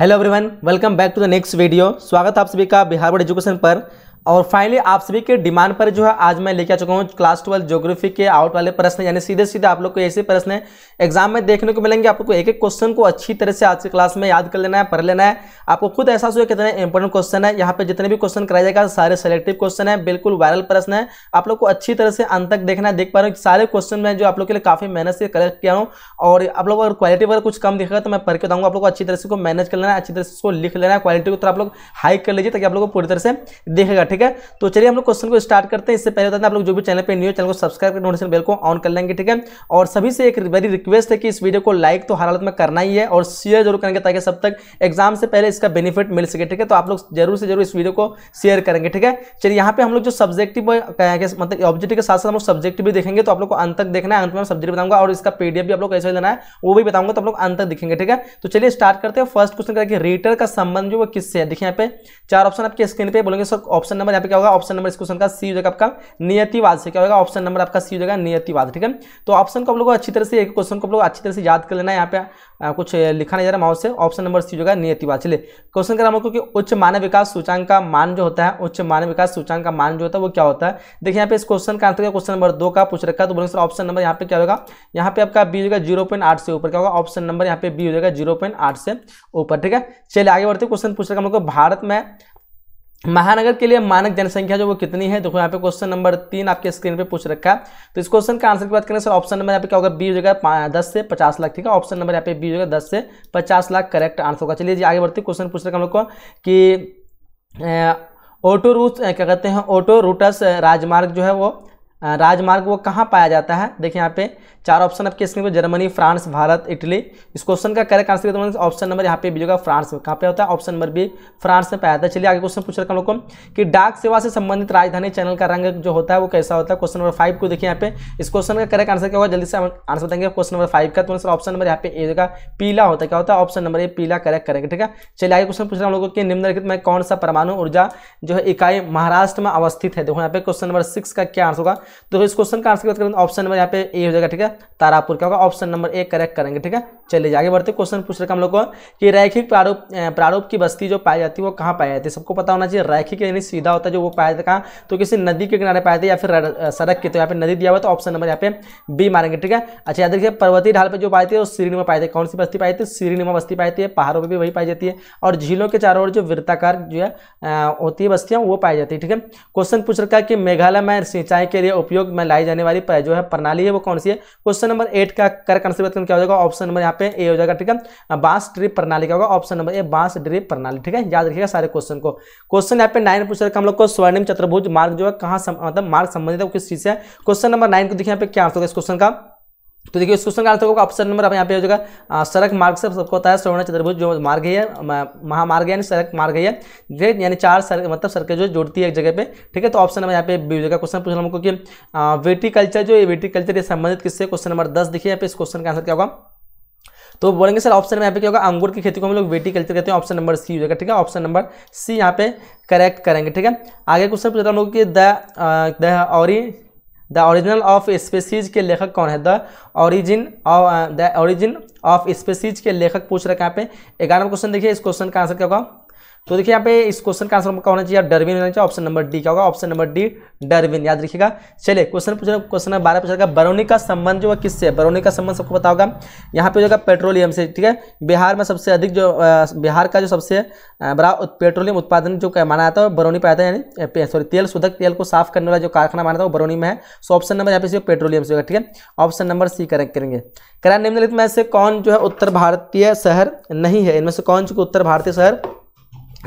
hello everyone welcome back to the next video स्वागत आप सभी का बिहार बोर्ड एजुकेशन पर और फाइनली आप सभी के डिमांड पर जो है आज मैं लेके आ चुका हूँ क्लास ट्वेल्व ज्योग्राफी के आउट वाले प्रश्न यानी सीधे सीधे आप लोग को ऐसे प्रश्न है एग्जाम में देखने को मिलेंगे आपको एक एक क्वेश्चन को अच्छी तरह से आज की क्लास में याद कर लेना है पढ़ लेना है आपको खुद एहसास हुआ कितने इंपॉर्टेंट क्वेश्चन है यहाँ पर जितने भी क्वेश्चन कराया जाएगा सारे सेलेक्टिव क्वेश्चन है बिल्कुल वायरल प्रश्न है आप लोग को अच्छी तरह से अंत तक देखना है देख पा रहे हूँ सारे क्वेश्चन मैं जो आप लोग के लिए काफी मेहनत से कलेक्ट किया हूँ और आप लोग अगर क्वालिटी वगैरह कुछ कम दिखेगा तो मैं पढ़ के बताऊँगा आप लोग को अच्छी तरह से मैनेज कर लेना है अच्छी तरह से लिख लेना है क्वालिटी को थोड़ा तो आप लोग हाइक कर लीजिए ताकि आप लोग को पूरी तरह से देखेगा ठीक है तो चलिए हम लोग क्वेश्चन को स्टार्ट करते हैं इससे पहले बताते हैं आप लोग जो भी चैनल पर न्यू चैनल को सब्सक्राइब कर नोटिफिकेशन बिल को ऑन कर लेंगे ठीक है और सभी से एक वेरी रिक्वेस्ट है कि इस वीडियो को लाइक तो हर हालत में करना ही है और शेयर जरूर करेंगे ताकि सब तक एग्जाम से पहले इसका बेनिफिट मिल सके ठीक है तो आप लोग जरूर से जरूर इस वीडियो को शेयर करेंगे ठीक है चलिए यहाँ पे हम लोग जो सब्जेक्टिव मतलब ऑब्जेक्टिव के साथ साथ हम लोग सब्जेक्टिव भी देखेंगे तो आप लोग को अंत तक देखना है अंत में सब्जेक्ट बताऊंगा और इसका पीडीएफ भी आप लोग कैसे देना है वो भी बताऊंगा तो आप लोग अंत तक देखेंगे ठीक है तो चलिए स्टार्ट करते हैं फर्स्ट क्वेश्चन करेंगे रेटर का संबंध जो वो किससे है देखिए यहाँ पे चार ऑप्शन आपके स्क्रीन पे बोलेंगे सर ऑप्शन नंबर यहाँ पे क्या होगा ऑप्शन नंबर इस क्वेश्चन का सी हो जाएगा आपका नियतिवाद से क्या होगा ऑप्शन नंबर आपका सी हो जाएगा नियतिवाद ठीक है तो ऑप्शन को आप लोग अच्छी तरह से एक क्वेश्चन को आप लोग अच्छी तरह से याद कर लेना यहाँ पे कुछ लिखा नहीं जा रहा माउस से ऑप्शन नंबर सी हो जाएगा नियतिवाद चलिए क्वेश्चन करा हम लोग क्योंकि उच्च मानव विकास सूचांक का मान जो होता है उच्च मानव विकास सूचांक का मान जो होता है वो क्या होता है देखिए यहाँ पे इस क्वेश्चन का आंसर क्वेश्चन नंबर दो का पूछ रखा है तो बोलेंगे सर ऑप्शन नंबर यहाँ पे क्या होगा यहाँ पे आपका बी होगा जीरो से ऊपर क्या होगा ऑप्शन नंबर यहाँ पे बी हो जाएगा जीरो से ऊपर ठीक है चलिए आगे बढ़ते क्वेश्चन पूछ रखा हम लोग भारत में महानगर के लिए मानक जनसंख्या जो वो कितनी है देखो यहाँ पे क्वेश्चन नंबर तीन आपके स्क्रीन पे पूछ रखा है तो इस क्वेश्चन का आंसर की बात करें सर ऑप्शन नंबर यहाँ पे क्या होगा बी हो जाएगा दस से पचास लाख ठीक है ऑप्शन नंबर यहाँ पे बी हो जाएगा दस से पचास लाख करेक्ट आंसर होगा चलिए जी आगे बढ़ते क्वेश्चन पूछ रखा हम लोग को कि ऑटो रूट क्या कहते हैं ऑटो रूटस राजमार्ग जो है वो राजमार्ग वो कहाँ पाया जाता है देखिए यहाँ पे चार ऑप्शन आपके स्क्रीन पर जर्मनी फ्रांस भारत इटली इस क्वेश्चन का करेक्ट आंसर तो ऑप्शन नंबर यहाँ पे भी होगा फ्रांस में कहाँ पे होता है ऑप्शन नंबर बी फ्रांस में पाया जाता है चलिए आगे क्वेश्चन पूछ रखा हम लोग को कि डाक सेवा से संबंधित राजधानी चैनल का रंग जो होता है वो कैसा होता है क्वेश्चन नंबर फाइव को देखिए यहाँ पे इस क्वेश्चन का करेक्ट आंसर क्या होगा जल्दी से आंसर बताएंगे क्वेश्चन नंबर फाइव का तो ऑप्शन नंबर यहाँ पे ए होगा पीला होता है क्या होता है ऑप्शन नंबर ए पीला करेक्ट करेंगे ठीक है चलिए आगे क्वेश्चन पूछ रहे हम लोग के निम्नलिखित में कौन सा परमाणु ऊर्जा जो है इकाई महाराष्ट्र में अवस्थित है देखो यहाँ पे क्वेश्चन नंबर सिक्स का क्या आंसर होगा तो इस क्वेश्चन का आंसर की बात करें ऑप्शन तो नंबर यहाँ पे ए हो जाएगा ठीक है तारापुर क्या होगा ऑप्शन नंबर ए करेक्ट करेंगे ठीक है चलिए आगे बढ़ते क्वेश्चन पूछ रहे हम लोग को कि रैखिक प्रारूप प्रारूप की बस्ती जो पाई जाती है वो कहाँ पाई जाती है सबको पता होना चाहिए रैखिक यानी सीधा होता है जो वो पाया जाता कहाँ तो किसी नदी के किनारे पाया जाता या फिर सड़क के तो यहाँ पे नदी दिया हुआ तो ऑप्शन नंबर यहाँ पे बी मारेंगे ठीक है अच्छा याद रखिए पर्वतीय ढाल पर जो पाई थी वो सीरीनुमा पाई थी कौन सी बस्ती पाई थी सीरीनुमा बस्ती पाई थी पहाड़ों पर भी वही पाई जाती है और झीलों के चारों ओर जो वृत्ताकार जो है होती है बस्तियाँ वो पाई जाती है ठीक है क्वेश्चन पूछ रखा है कि मेघालय में सिंचाई के लिए उपयोग में लाई जाने वाली जो है प्रणाली है वो कौन सी है क्वेश्चन नंबर एट का कर आंसर क्या हो जाएगा ऑप्शन नंबर यहाँ पे ए हो जाएगा ठीक है बांस ड्रिप प्रणाली का होगा ऑप्शन नंबर ए बांस ड्रिप प्रणाली ठीक है याद रखिएगा सारे क्वेश्चन को क्वेश्चन यहाँ पे नाइन पूछ रहे हम लोग को स्वर्णिम चतुर्भुज मार्ग जो है कहाँ मतलब मार्ग संबंधित है किस चीज से क्वेश्चन नंबर नाइन को देखिए यहाँ पे क्या आंसर होगा इस क्वेश्चन का तो देखिए इस क्वेश्चन का आंसर होगा ऑप्शन नंबर यहाँ पे हो जाएगा सड़क मार्ग से सबको होता है श्रवण चतुर्भुज जो मार्ग है महामार्ग यानी सड़क मार्ग है ग्रेट यानी चार सड़क मतलब सड़कें जो जोड़ती है एक जगह पे ठीक है तो ऑप्शन नंबर यहाँ पे भी हो जाएगा क्वेश्चन पूछना हमको कि वेटिकल्चर जो वेटी वेटिकल्चर ये संबंधित किससे क्वेश्चन नंबर दस देखिए यहाँ पे इस क्वेश्चन का आंसर क्या होगा तो बोलेंगे सर ऑप्शन में यहाँ पे क्या होगा अंगूर की खेती को हम लोग वेटी कल्चर कहते हैं ऑप्शन नंबर सी हो जाएगा ठीक है ऑप्शन नंबर सी यहाँ पे करेक्ट करेंगे ठीक है आगे क्वेश्चन पूछ रहा हम लोग कि द द और द ओरिजिनल ऑफ स्पेसीज के लेखक कौन है the origin the origin of species के लेखक पूछ रहे हैं कहाँ पे ग्यारह क्वेश्चन देखिए इस क्वेश्चन का आंसर क्या होगा तो देखिए यहाँ पे इस क्वेश्चन का आंसर होना चाहिए डरविन होना चाहिए ऑप्शन नंबर डी क्या होगा ऑप्शन नंबर डी डरविन याद रखिएगा चलिए क्वेश्चन पूछ क्वेश्चन नंबर बारह पूछा बरौनी का संबंध जो है किससे बरौनी का संबंध सबको पता होगा यहाँ पे जो है पेट्रोलियम से ठीक है बिहार में सबसे अधिक जो बिहार का जो सबसे बड़ा पेट्रोलियम उत्पादन जो माना जाता है बरौनी पाया है यानी सॉरी तेल शोधक तेल को साफ करने वाला जो कारखाना माना था वो बरौनी में है सो ऑप्शन नंबर यहाँ पे पेट्रोलियम से होगा ठीक है ऑप्शन नंबर सी करेक्ट करेंगे करा निम्नलिखित में से कौन जो है उत्तर भारतीय शहर नहीं है इनमें से कौन जो उत्तर भारतीय शहर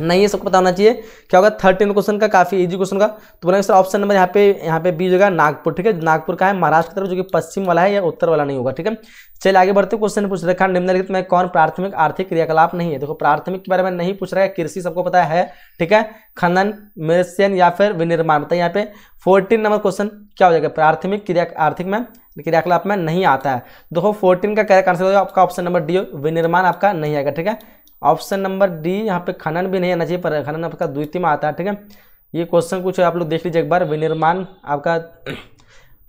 नहीं है सबको पता होना चाहिए क्या होगा थर्टीन क्वेश्चन का काफी इजी क्वेश्चन का तो बोला सर ऑप्शन नंबर यहाँ पे यहाँ पे बी जगह नागपुर ठीक है नागपुर का है महाराष्ट्र की तरफ जो कि पश्चिम वाला है या उत्तर वाला नहीं होगा ठीक है चलिए आगे बढ़ते क्वेश्चन पूछ रखा निम्नलिखित में कौन प्राथमिक आर्थिक क्रियाकलाप नहीं है देखो प्राथमिक के बारे में नहीं पूछ रहा है कृषि सबको पता है ठीक है खनन मेसियन या फिर विनिर्माण बताइए यहाँ पे फोर्टीन नंबर क्वेश्चन क्या हो जाएगा प्राथमिक क्रिया आर्थिक में क्रियाकलाप में नहीं आता है देखो फोर्टीन का क्या आंसर होगा आपका ऑप्शन नंबर डी विनिर्माण आपका नहीं आएगा ठीक है ऑप्शन नंबर डी यहाँ पे खनन भी नहीं आना चाहिए पर खनन आपका द्वितीय में आता है ठीक है ये क्वेश्चन कुछ आप लोग देख लीजिए एक बार विनिर्माण आपका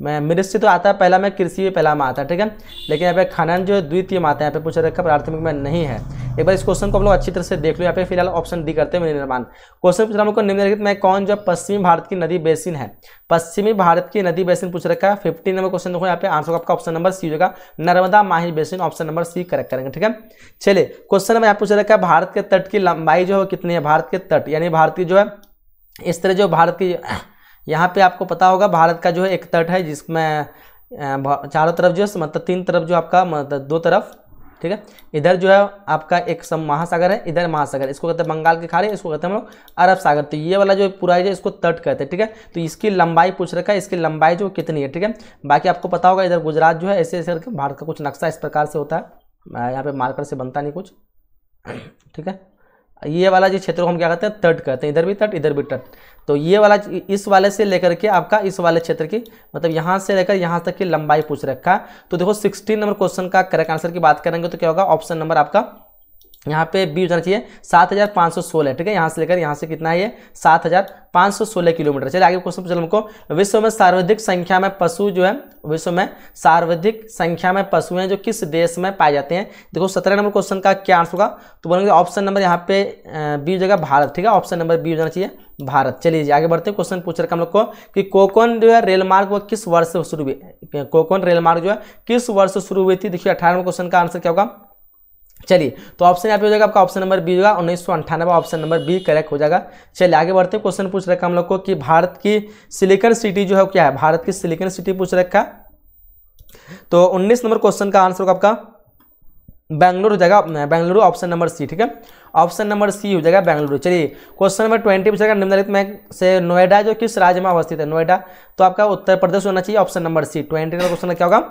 मैं मृस्य तो आता है पहला में कृषि भी पहला में आता है ठीक है लेकिन यहाँ पे खनन जो है द्वितीय में आता है यहाँ पे पूछ रखा प्राथमिक में नहीं है एक बार इस क्वेश्चन को हम लोग अच्छी तरह से देख लो यहाँ पे फिलहाल ऑप्शन डी करते हैं निर्माण क्वेश्चन पूछ रहा हमको निम्नलिखित में कौन जो पश्चिमी भारत की नदी बेसिन है पश्चिमी भारत की नदी बेसिन पूछ रखा है फिफ्टी नंबर क्वेश्चन देखो यहाँ पे आंसर आपका ऑप्शन नंबर सी होगा Narmada Mahi basin option number C correct करेंगे ठीक है चलिए क्वेश्चन नंबर यहाँ पूछ रखा है भारत के तट की लंबाई जो है कितनी है भारत के तट यानी भारत की जो है इस तरह जो भारत की यहाँ पे आपको पता होगा भारत का जो है एक तट है जिसमें चारों तरफ जो है मतलब तीन तरफ जो आपका मतलब दो तरफ ठीक है इधर जो है आपका एक सम महासागर है इधर महासागर इसको कहते हैं बंगाल की खाड़ी इसको कहते हैं हम लोग अरब सागर तो ये वाला जो पूरा है इसको तट कहते हैं ठीक है तो इसकी लंबाई पूछ रखा है इसकी लंबाई जो कितनी है ठीक है बाकी आपको पता होगा इधर गुजरात जो है ऐसे ऐसे करके भारत का कुछ नक्शा इस प्रकार से होता है यहाँ पर मार्कर से बनता नहीं कुछ ठीक है ये वाला जो क्षेत्र को हम क्या कहते हैं तट कहते हैं इधर भी तट इधर भी तट तो ये वाला इस वाले से लेकर के आपका इस वाले क्षेत्र की मतलब यहाँ से लेकर यहाँ तक की लंबाई पूछ रखा है तो देखो सिक्सटीन नंबर क्वेश्चन का करेक्ट आंसर की बात करेंगे तो क्या होगा ऑप्शन नंबर आपका यहाँ पे बी उतारना चाहिए सात हज़ार पाँच सौ सोलह ठीक है यहाँ से लेकर यहाँ से कितना है ये सात हज़ार पाँच सौ सोलह किलोमीटर चलिए आगे क्वेश्चन चलो हमको विश्व में सर्वाधिक संख्या में पशु जो है विश्व में सर्वाधिक संख्या में पशु हैं जो किस देश में पाए जाते हैं देखो सत्रह नंबर क्वेश्चन का क्या आंसर होगा तो बोलेंगे ऑप्शन नंबर यहाँ पे बी जगह भारत ठीक है ऑप्शन नंबर बी जाना चाहिए भारत चलिए आगे बढ़ते हैं क्वेश्चन पूछ रखा हम लोग को कि कोकोन जो है रेल मार्ग वो किस वर्ष से शुरू हुई कोकोन रेल मार्ग जो है किस वर्ष से शुरू हुई थी देखिए अठारह नंबर क्वेश्चन का आंसर क्या होगा चलिए तो ऑप्शन यहाँ पे हो जाएगा आपका ऑप्शन नंबर बी होगा उन्नीस ऑप्शन नंबर बी करेक्ट हो जाएगा चलिए आगे बढ़ते हैं क्वेश्चन पूछ रखा हम लोग को कि भारत की सिलिकन सिटी जो है क्या है भारत की सिलिकन सिटी पूछ रखा तो 19 नंबर क्वेश्चन का आंसर होगा आपका बैंगलोर हो जाएगा बैंगलुरु ऑप्शन नंबर सी ठीक है ऑप्शन नंबर सी हो जाएगा बैंगलुरु चलिए क्वेश्चन नंबर ट्वेंटी पूछेगा निम्नलिखित में से नोएडा जो किस राज्य में अवस्थित है नोएडा तो आपका उत्तर प्रदेश होना चाहिए option number C twenty number question क्या होगा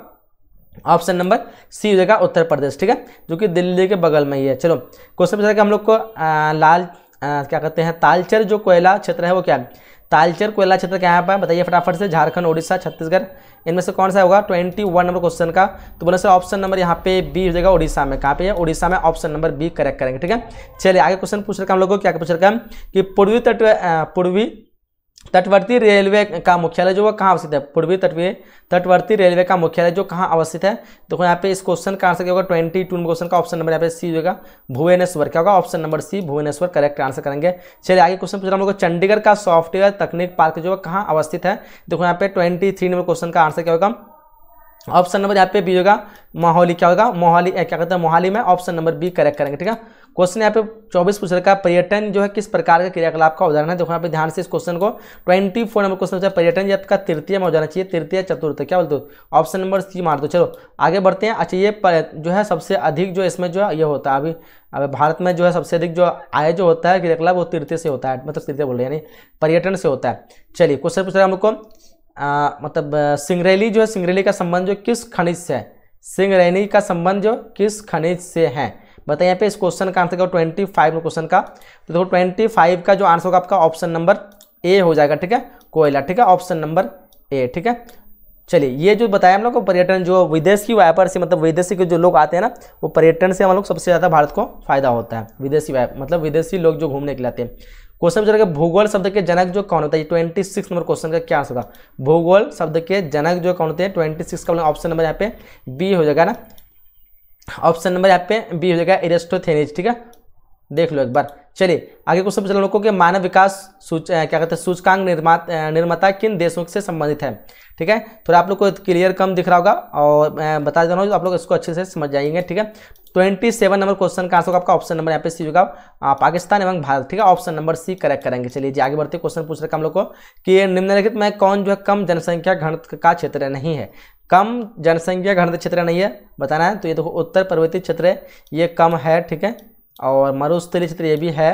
ऑप्शन नंबर सी हो जाएगा उत्तर प्रदेश ठीक है जो कि दिल्ली के बगल में ही है चलो क्वेश्चन पूछा कि हम लोग को आ, लाल आ, क्या कहते हैं तालचर जो कोयला क्षेत्र है वो क्या है तालचर कोयला क्षेत्र क्या है बताइए फटाफट से झारखंड उड़ीसा छत्तीसगढ़ इनमें से कौन सा होगा ट्वेंटी वन नंबर क्वेश्चन का तो बोले सर ऑप्शन नंबर यहाँ पे बी हो जाएगा उड़ीसा में कहाँ पे है उड़ीसा में ऑप्शन नंबर बी करेक्ट करेंगे ठीक है चलिए आगे क्वेश्चन पूछ रखा हम लोग को क्या पूछ रखा है कि पूर्वी तट पूर्वी तटवर्ती रेलवे का मुख्यालय जो है कहाँ अवस्थित है पूर्वी तटवीय तटवर्ती रेलवे का मुख्यालय जो कहाँ अवस्थित है देखो यहाँ पे इस क्वेश्चन का आंसर क्या होगा ट्वेंटी टू क्वेश्चन का ऑप्शन नंबर यहाँ पे सी होगा भुवनेश्वर क्या होगा option number C Bhubaneswar correct answer करेंगे चलिए आगे क्वेश्चन पूछ रहा हम लोग चंडीगढ़ का सॉफ्टवेयर तकनीक पार्क जो है कहाँ अवस्थित है देखो यहाँ पे ट्वेंटी नंबर क्वेश्चन का आंसर क्या होगा ऑप्शन नंबर यहाँ पे बी होगा मोहाली क्या होगा मोहाली क्या कहते हैं मोहाली में ऑप्शन नंबर बी करेक्ट करेंगे ठीक है क्वेश्चन यहाँ पे चौबीस पूछ रखा है पर्यटन जो है किस प्रकार का क्रियाकलाप का उदाहरण है देखो यहाँ पे ध्यान से इस क्वेश्चन को ट्वेंटी फोर नंबर क्वेश्चन पर्यटन ये आपका तृतीय में हो जाना चाहिए तृतीय चतुर्थ क्या बोलते हो ऑप्शन नंबर सी मार दो चलो आगे बढ़ते हैं अच्छा ये जो है सबसे अधिक जो इसमें जो है ये होता है अभी अब भारत में जो है सबसे अधिक जो आय जो होता है क्रियाकलाप वो तृतीय से होता है मतलब तृतीय बोल रहे यानी पर्यटन से होता है चलिए क्वेश्चन पूछ रहे हैं हमको मतलब सिंगरेली जो है सिंगरेली का संबंध जो किस खनिज से है सिंगरेली का संबंध जो किस खनिज से है बताइए यहाँ पे इस क्वेश्चन का आंसर क्या ट्वेंटी फाइव क्वेश्चन का तो देखो ट्वेंटी फाइव का जो आंसर होगा आपका ऑप्शन नंबर ए हो जाएगा ठीक है कोयला ठीक है ऑप्शन नंबर ए ठीक है चलिए ये जो बताया हम लोग को पर्यटन जो विदेश की व्यापार से मतलब विदेशी के जो लोग आते हैं ना वो पर्यटन से हम लोग सबसे ज़्यादा भारत को फायदा होता है विदेशी व्यापार मतलब विदेशी लोग जो घूमने के लिए आते हैं क्वेश्चन चलेगा भूगोल शब्द के जनक जो कौन होता है ट्वेंटी सिक्स नंबर क्वेश्चन का क्या आंसर होगा भूगोल शब्द के जनक जो कौन होते हैं ट्वेंटी सिक्स का ऑप्शन मतलब नंबर यहाँ पे बी हो जाएगा ना ऑप्शन नंबर यहाँ पे बी हो जाएगा एरेस्टोथेनिज ठीक है देख लो एक बार चलिए आगे क्वेश्चन सब लोगों के मानव विकास सूच क्या कहते हैं सूचकांक निर्मात निर्माता किन देशों से संबंधित है ठीक है थोड़ा आप लोग को क्लियर कम दिख रहा होगा और मैं बता देना आप लोग इसको अच्छे से समझ जाएंगे ठीक है ट्वेंटी सेवन नंबर क्वेश्चन का आंसर होगा आपका ऑप्शन नंबर यहाँ पे सी होगा पाकिस्तान एवं भारत ठीक है ऑप्शन नंबर सी करेक्ट करेंगे चलिए जी आगे बढ़ते क्वेश्चन पूछ रहे हम लोग को कि निम्नलिखित में कौन जो है कम जनसंख्या घन का क्षेत्र नहीं है कम जनसंख्या घनत्व क्षेत्र नहीं है बताना है तो ये देखो तो उत्तर पर्वतीय क्षेत्र है ये कम है ठीक है और मरुस्थलीय क्षेत्र ये भी है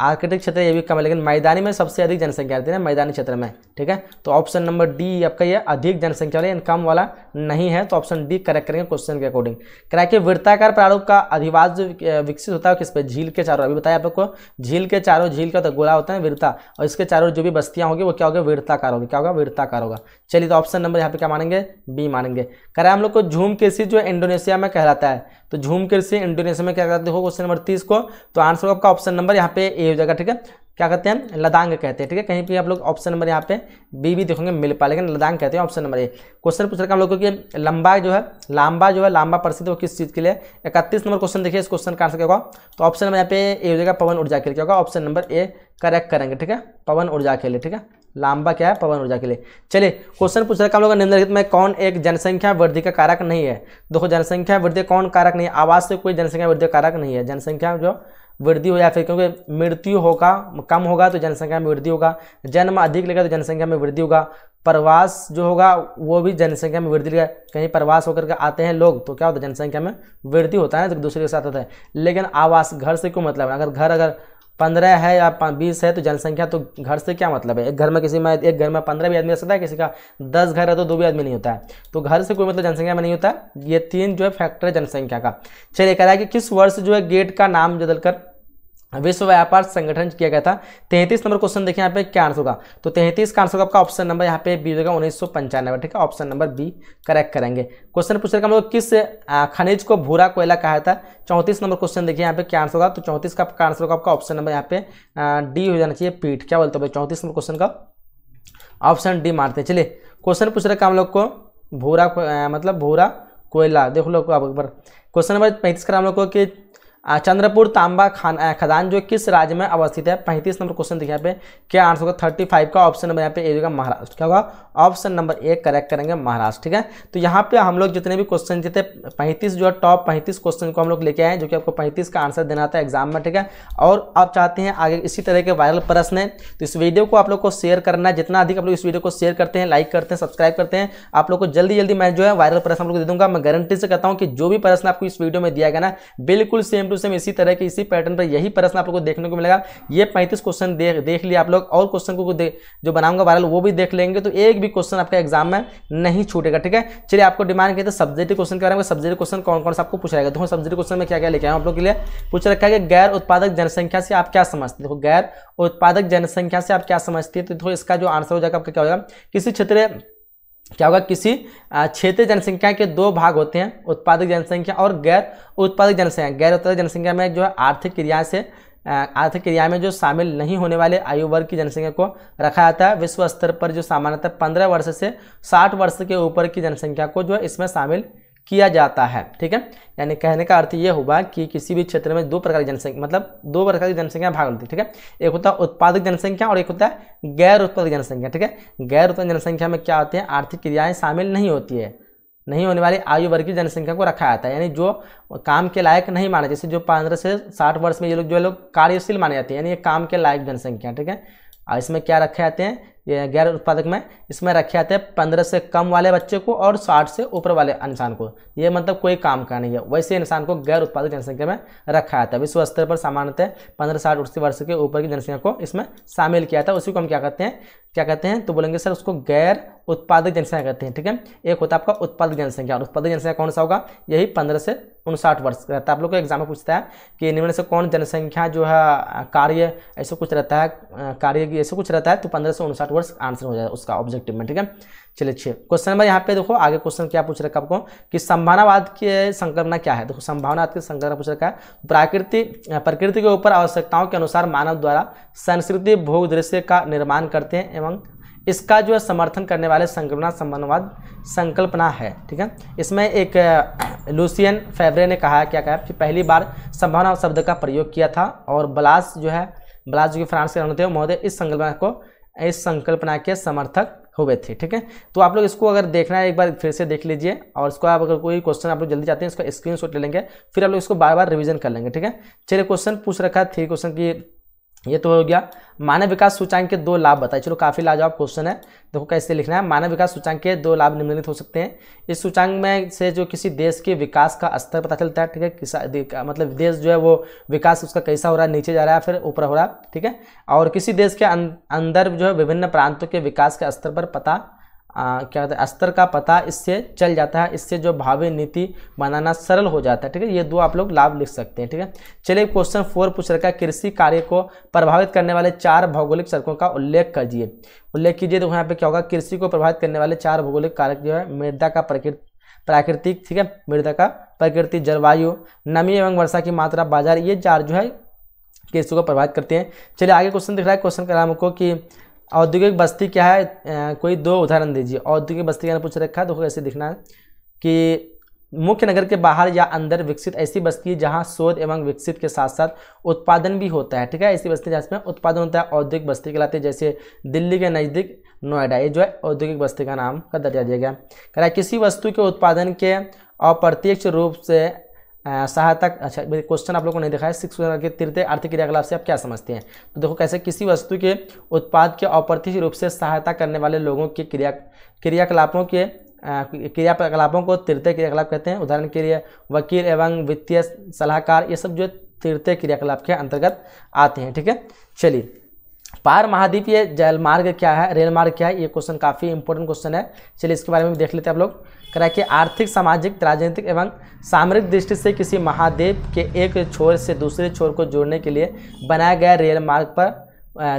आर्कटिक क्षेत्र ये भी कम है लेकिन मैदानी में सबसे अधिक जनसंख्या आती है मैदानी क्षेत्र में ठीक है तो ऑप्शन नंबर डी आपका ये अधिक जनसंख्या वाले कम वाला नहीं है तो ऑप्शन डी करेक्ट करेंगे क्वेश्चन के अकॉर्डिंग करा के वृत्ताकार प्रारूप का अधिवास जो विकसित होता है किस पे झील के चारों अभी बताया आपको झील के चारों झील का तो गोला होता है वृत्ता और इसके चारों जो भी बस्तियाँ होगी वो क्या होगी वृत्ताकार होगी क्या होगा वृत्ताकार होगा चलिए तो ऑप्शन नंबर यहाँ पे क्या मानेंगे बी मानेंगे कह हम लोग को झूम कृषि जो इंडोनेशिया में कहलाता है तो झूम कृषि इंडोनेशिया में क्या कहते हो क्वेश्चन नंबर तीस को तो आंसर आपका ऑप्शन नंबर यहाँ पे ए हो जाएगा ठीक है क्या कहते हैं लदांग कहते हैं ठीक है कहीं पर आप लोग ऑप्शन नंबर यहाँ पे बी भी देखोगे मिल पा लेकिन लदांग कहते हैं ऑप्शन नंबर ए क्वेश्चन पूछ रहे हम लोग को कि लंबा जो है लांबा जो है लांबा प्रसिद्ध हो किस चीज़ के लिए इकतीस नंबर क्वेश्चन देखिए इस क्वेश्चन का आंसर क्या होगा तो ऑप्शन नंबर यहाँ पे ए हो जाएगा पवन ऊर्जा के लिए क्या होगा ऑप्शन नंबर ए करेक्ट करेंगे ठीक है पवन ऊर्जा के लिए ठीक है लांबा क्या है पवन ऊर्जा के लिए चलिए क्वेश्चन पूछ रहे है लोग निम्नलिखित में कौन एक जनसंख्या वृद्धि का कारक नहीं है देखो जनसंख्या वृद्धि कौन कारक नहीं है आवास से कोई जनसंख्या वृद्धि कारक नहीं है जनसंख्या जो वृद्धि हो या फिर क्योंकि मृत्यु होगा कम होगा तो जनसंख्या में वृद्धि होगा जन्म अधिक लेगा तो जनसंख्या में वृद्धि होगा प्रवास जो होगा वो भी जनसंख्या में वृद्धि लेगा कहीं प्रवास होकर के आते हैं लोग तो क्या होता है जनसंख्या में वृद्धि होता है तो दूसरे के साथ होता है लेकिन आवास घर से क्यों मतलब अगर घर अगर पंद्रह है या बीस है तो जनसंख्या तो घर से क्या मतलब है एक घर में किसी में एक घर में पंद्रह भी आदमी रह सकता है किसी का दस घर है तो दो भी आदमी नहीं होता है तो घर से कोई मतलब जनसंख्या में नहीं होता ये तीन जो है फैक्टर है जनसंख्या का चलिए कह रहा है कि किस वर्ष जो है गेट का नाम बदलकर विश्व व्यापार संगठन किया गया था तैंतीस नंबर क्वेश्चन देखिए यहाँ पे क्या आंसर होगा तो तैंतीस का आंसर होगा आपका ऑप्शन नंबर यहाँ पे बी होगा उन्नीस सौ पंचानवे ठीक है ऑप्शन नंबर बी करेक्ट करेंगे क्वेश्चन पूछ रहे हम लोग किस खनिज को भूरा कोयला कहा था चौंतीस नंबर क्वेश्चन देखिए यहाँ पे क्या आंसर होगा तो चौंतीस का आपका आंसर होगा आपका ऑप्शन नंबर यहाँ पे डी हो जाना चाहिए पीठ क्या बोलते हो चौंतीस नंबर क्वेश्चन का ऑप्शन डी मारते हैं चलिए क्वेश्चन पूछ रहे हम लोग को भूरा मतलब भूरा कोयला देख लो आप एक बार क्वेश्चन नंबर पैंतीस का हम लोग को कि चंद्रपुर तांबा खान खदान जो किस राज्य में अवस्थित है पैंतीस नंबर क्वेश्चन देखिए यहाँ पे क्या आंसर होगा थर्टी फाइव का ऑप्शन नंबर यहाँ पे ए होगा महाराष्ट्र क्या होगा ऑप्शन नंबर एक करेक्ट करेंगे महाराष्ट्र ठीक है तो यहाँ पे हम लोग जितने भी क्वेश्चन जीते पैंतीस जो है टॉप पैंतीस क्वेश्चन को हम लोग लेके आए जो कि आपको पैंतीस का आंसर देना था एग्जाम में ठीक है और आप चाहते हैं आगे इसी तरह के वायरल प्रश्न है तो इस वीडियो को आप लोग को शेयर करना जितना अधिक आप लोग इस वीडियो को शेयर करते हैं लाइक करते हैं सब्सक्राइब करते हैं आप लोग को जल्दी जल्दी मैं जो है वायरल प्रश्न आप लोग दे दूंगा मैं गारंटी से कहता हूँ कि जो भी प्रश्न आपको इस वीडियो में दिया गया ना बिल्कुल सेम टू सेम इसी तरह के इसी पैटर्न पर यही प्रश्न आप लोग को देखने को मिलेगा ये पैंतीस क्वेश्चन देख देख लिया आप लोग और क्वेश्चन को जो बनाऊंगा वायरल वो भी देख लेंगे तो एक भी क्वेश्चन आपका एग्जाम में नहीं छूटेगा ठीक है चलिए आपको डिमांड किया था सब्जेक्ट क्वेश्चन के बारे में सब्जेक्ट क्वेश्चन कौन कौन सा आपको पूछ रहेगा देखो सब्जेक्ट क्वेश्चन में क्या क्या लिखा है आप लोग के लिए पूछ रखा है कि गैर उत्पादक जनसंख्या से आप क्या समझते हैं देखो गैर उत्पादक जनसंख्या से आप क्या समझते हैं तो देखो इसका जो आंसर हो जाएगा आपका क्या होगा किसी क्षेत्र क्या होगा किसी क्षेत्रीय जनसंख्या के दो भाग होते हैं उत्पादक जनसंख्या और गैर उत्पादक जनसंख्या गैर उत्पादक जनसंख्या में जो है आर्थिक क्रिया से आर्थिक क्रिया में जो शामिल नहीं होने वाले आयु वर्ग की जनसंख्या को रखा जाता है विश्व स्तर पर जो सामान्यतः पंद्रह वर्ष से साठ वर्ष के ऊपर की जनसंख्या को जो है इसमें शामिल किया जाता है ठीक है यानी कहने का अर्थ ये हुआ कि किसी भी क्षेत्र में दो प्रकार की जनसंख्या मतलब दो प्रकार की जनसंख्या भाग लेती है ठीक है एक होता है उत्पादक जनसंख्या और एक होता है गैर उत्पादक जनसंख्या ठीक है गैर उत्पादक जनसंख्या में क्या होते हैं आर्थिक क्रियाएँ शामिल नहीं होती है नहीं होने वाली आयु वर्ग की जनसंख्या को रखा जाता है यानी जो काम के लायक नहीं माना जैसे जो पंद्रह से साठ वर्ष में ये लोग जो है लोग कार्यशील माने जाते हैं यानी ये काम के लायक जनसंख्या ठीक है और इसमें क्या रखे जाते हैं गैर उत्पादक में इसमें रखे जाते हैं पंद्रह से कम वाले बच्चे को और साठ से ऊपर वाले इंसान को ये मतलब कोई काम का नहीं है वैसे इंसान को गैर उत्पादक जनसंख्या में रखा जाता है विश्व स्तर पर सामान्यतः पंद्रह साठ उसी वर्ष के ऊपर की जनसंख्या को इसमें शामिल किया था उसी को हम क्या कहते हैं क्या कहते हैं तो बोलेंगे सर उसको गैर उत्पादक जनसंख्या कहते हैं ठीक है एक होता है आपका उत्पादक जनसंख्या और उत्पादक जनसंख्या कौन सा होगा यही पंद्रह से उनसाठ वर्ष रहता है आप लोग को एग्जाम में पूछता है कि निम्न से कौन जनसंख्या जो है कार्य ऐसा कुछ रहता है कार्य की ऐसा कुछ रहता है तो पंद्रह से उनसाठ वर्ष आंसर हो जाएगा उसका ऑब्जेक्टिव में ठीक है चलिए छः क्वेश्चन नंबर यहाँ पे देखो आगे क्वेश्चन क्या पूछ रखा आपको कि संभावनावाद की संकल्पना क्या है देखो संभावनावाद की संकल्पना पूछ रखा है प्राकृति प्रकृति के ऊपर आवश्यकताओं के अनुसार मानव द्वारा संस्कृति भोग दृश्य का निर्माण करते हैं एवं इसका जो है समर्थन करने वाले संकल्पना समन्ववाद संकल्पना है ठीक है इसमें एक लूसियन फेवरे ने कहा क्या कहा कि पहली बार संभावना शब्द का प्रयोग किया था और ब्लास जो है ब्लास जो कि फ्रांस के रहने थे महोदय इस संकल्पना को इस संकल्पना के समर्थक हुए थे ठीक है तो आप लोग इसको अगर देखना है एक बार फिर से देख लीजिए और इसको आप अगर कोई क्वेश्चन आप लोग जल्दी चाहते हैं इसका स्क्रीनशॉट ले लेंगे फिर आप लोग इसको बार बार रिवीजन कर लेंगे ठीक है चलिए क्वेश्चन पूछ रखा है थ्री क्वेश्चन की ये तो हो गया मानव विकास सूचांक के दो लाभ बताए चलो काफ़ी लाजवाब क्वेश्चन है देखो कैसे लिखना है मानव विकास सूचांक के दो लाभ निम्नलिखित हो सकते हैं इस सूचांक में से जो किसी देश के विकास का स्तर पता चलता है ठीक है किसा मतलब देश जो है वो विकास उसका कैसा हो रहा है नीचे जा रहा है फिर ऊपर हो रहा है ठीक है और किसी देश के अं, अंदर जो है विभिन्न प्रांतों के विकास के स्तर पर पता आ, क्या होता है स्तर का पता इससे चल जाता है इससे जो भावी नीति बनाना सरल हो जाता है ठीक है ये दो आप लोग लाभ लिख सकते हैं ठीक है चलिए क्वेश्चन फोर पूछ रखा है कृषि कार्य को प्रभावित करने वाले चार भौगोलिक सड़कों का उल्लेख कीजिए उल्लेख कीजिए तो यहाँ पे क्या होगा कृषि को प्रभावित करने वाले चार भौगोलिक कारक जो है मृदा का प्रकृति प्राकृतिक ठीक है मृदा का प्रकृति जलवायु नमी एवं वर्षा की मात्रा बाजार ये चार जो है कृषि को प्रभावित करते हैं चलिए आगे क्वेश्चन दिख रहा है क्वेश्चन कर रहा हमको कि औद्योगिक बस्ती क्या है कोई दो उदाहरण दीजिए औद्योगिक बस्ती का पूछ रखा है देखो तो कैसे दिखना है कि मुख्य नगर के बाहर या अंदर विकसित ऐसी बस्ती जहां शोध एवं विकसित के साथ साथ उत्पादन भी होता है ठीक है ऐसी बस्ती जिसमें उत्पादन होता है औद्योगिक बस्ती कहलाते हैं जैसे दिल्ली के नज़दीक नोएडा ये जो है औद्योगिक बस्ती का नाम का दर्जा दिया गया कह रहा है किसी वस्तु के उत्पादन के अप्रत्यक्ष रूप से सहायता अच्छा क्वेश्चन आप लोगों को नहीं दिखाया सिक्स के तृतीय आर्थिक क्रियाकलाप से आप क्या समझते हैं तो देखो कैसे किसी वस्तु के उत्पाद के अप्रत्यक्ष रूप से सहायता करने वाले लोगों के क्रिया क्रियाकलापों के क्रियाकलापों को तृतीय क्रियाकलाप कहते हैं उदाहरण के लिए वकील एवं वित्तीय सलाहकार ये सब जो है तृतीय क्रियाकलाप के अंतर्गत आते हैं ठीक है चलिए पार महाद्वीपीय जलमार्ग क्या है रेल मार्ग क्या है ये क्वेश्चन काफ़ी इंपॉर्टेंट क्वेश्चन है चलिए इसके बारे में देख लेते हैं आप लोग करा कि आर्थिक सामाजिक राजनीतिक एवं सामरिक दृष्टि से किसी महाद्वीप के एक छोर से दूसरे छोर को जोड़ने के लिए बनाया गया रेल मार्ग पर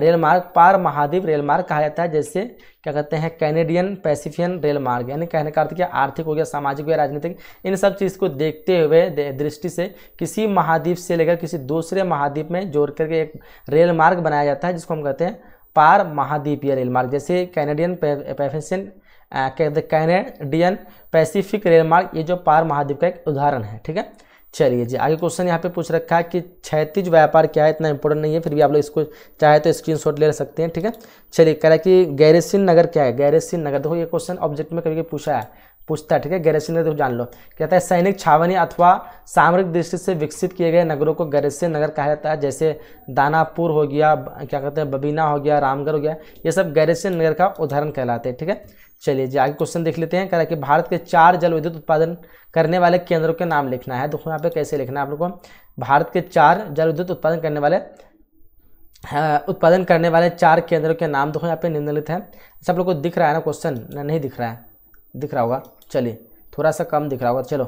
रेल मार्ग पार महाद्वीप रेल मार्ग कहा जाता है जैसे क्या कहते हैं कैनेडियन पैसिफियन रेल मार्ग यानी कहने का अर्थ क्या आर्थिक हो गया सामाजिक हो गया राजनीतिक इन सब चीज़ को देखते हुए दृष्टि से किसी महाद्वीप से लेकर किसी दूसरे महाद्वीप में जोड़ करके एक रेल मार्ग बनाया जाता है जिसको हम कहते हैं पार महाद्वीपीय रेल मार्ग जैसे कैनेडियन पैसिफियन कैनेडियन पैसिफिक रेलमार्ग ये जो पार महाद्वीप का एक उदाहरण है ठीक है चलिए जी आगे क्वेश्चन यहाँ पे पूछ रखा है कि क्षैतिज व्यापार क्या है इतना इंपॉर्टेंट नहीं है फिर भी आप लोग इसको चाहे तो स्क्रीनशॉट ले सकते हैं ठीक है चलिए कह रहा है कि गैरेसिन नगर क्या है गैरेसिन नगर देखो ये क्वेश्चन ऑब्जेक्ट में कभी कभी पूछा है पूछता है ठीक है गैरेसिन तो जान लो कहता है सैनिक छावनी अथवा सामरिक दृष्टि से विकसित किए गए नगरों को गैरेसिन नगर कहा जाता है जैसे दानापुर हो गया क्या कहते हैं बबीना हो गया रामगढ़ हो गया ये सब गैरेसिन नगर का उदाहरण कहलाते हैं ठीक है चलिए जी आगे क्वेश्चन देख लेते हैं कह रहा है कि भारत के चार जल विद्युत उत्पादन करने वाले केंद्रों के नाम लिखना है देखो यहाँ पे कैसे लिखना है आप लोगों को भारत के चार जल विद्युत उत्पादन करने वाले उत्पादन करने वाले चार केंद्रों के नाम देखो यहाँ पे निम्नलिखित है सब आप लोग को दिख रहा है ना क्वेश्चन नहीं दिख रहा है दिख रहा होगा चलिए थोड़ा सा कम दिख रहा होगा चलो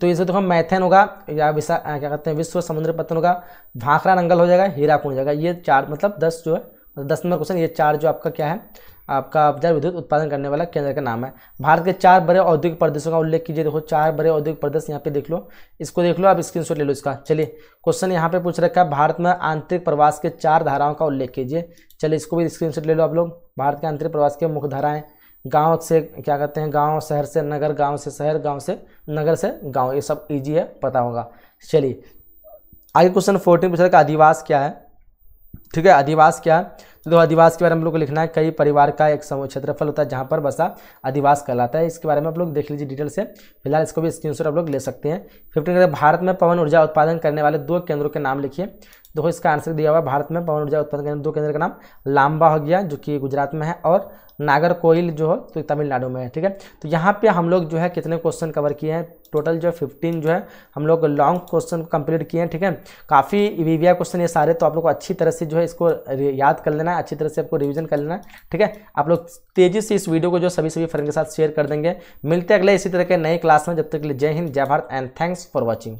तो इसे देखो तो हम मैथेन होगा या विशा क्या कहते हैं विश्व समुद्र पतन होगा भाखरा नंगल हो जाएगा हीराकुंड हो जाएगा ये चार मतलब दस जो है मतलब दस नंबर क्वेश्चन ये चार जो आपका क्या है आपका जल विद्युत उत्पादन करने वाला केंद्र का नाम है भारत के चार बड़े औद्योगिक प्रदेशों का उल्लेख कीजिए देखो चार बड़े औद्योगिक प्रदेश यहाँ पे देख लो इसको देख लो आप स्क्रीन ले लो इसका चलिए क्वेश्चन यहाँ पे पूछ रखा है भारत में आंतरिक प्रवास के चार धाराओं का उल्लेख कीजिए चलिए इसको भी स्क्रीन ले लो आप लोग भारत के आंतरिक प्रवास के मुख्य धाराएं गांव से क्या कहते हैं गांव शहर से नगर गांव से शहर गांव से नगर से गांव ये सब इजी है पता होगा चलिए आगे क्वेश्चन फोर्टीन पूछा कि अधिवास क्या है ठीक है अधिवास क्या है तो अधिवास के बारे में हम लोग को लिखना है कई परिवार का एक क्षेत्रफल होता है जहाँ पर बसा अधिवास कहलाता है इसके बारे में आप लोग देख लीजिए डिटेल से फिलहाल इसको भी स्क्रीन आप लोग ले सकते हैं फिफ्टीन भारत में पवन ऊर्जा उत्पादन करने वाले दो केंद्रों के नाम लिखिए देखो इसका आंसर दिया हुआ भारत में पवन ऊर्जा उत्पादन करने दो केंद्र का नाम लांबा हो गया जो कि गुजरात में है और नागर कोयल जो हो तो तमिलनाडु में है ठीक है तो यहाँ पे हम लोग जो है कितने क्वेश्चन कवर किए हैं टोटल जो है फिफ्टीन जो है हम लोग लॉन्ग क्वेश्चन कंप्लीट किए हैं ठीक है काफ़ी वीवीआई क्वेश्चन ये सारे तो आप लोग को अच्छी तरह से जो है इसको याद कर लेना है अच्छी तरह से आपको रिविजन कर लेना ठीक है आप लोग तेजी से इस वीडियो को जो सभी सभी फ्रेंड के साथ शेयर कर देंगे मिलते हैं अगले इसी तरह के नए क्लास में जब तक के लिए जय हिंद जय Bharat and thanks for watching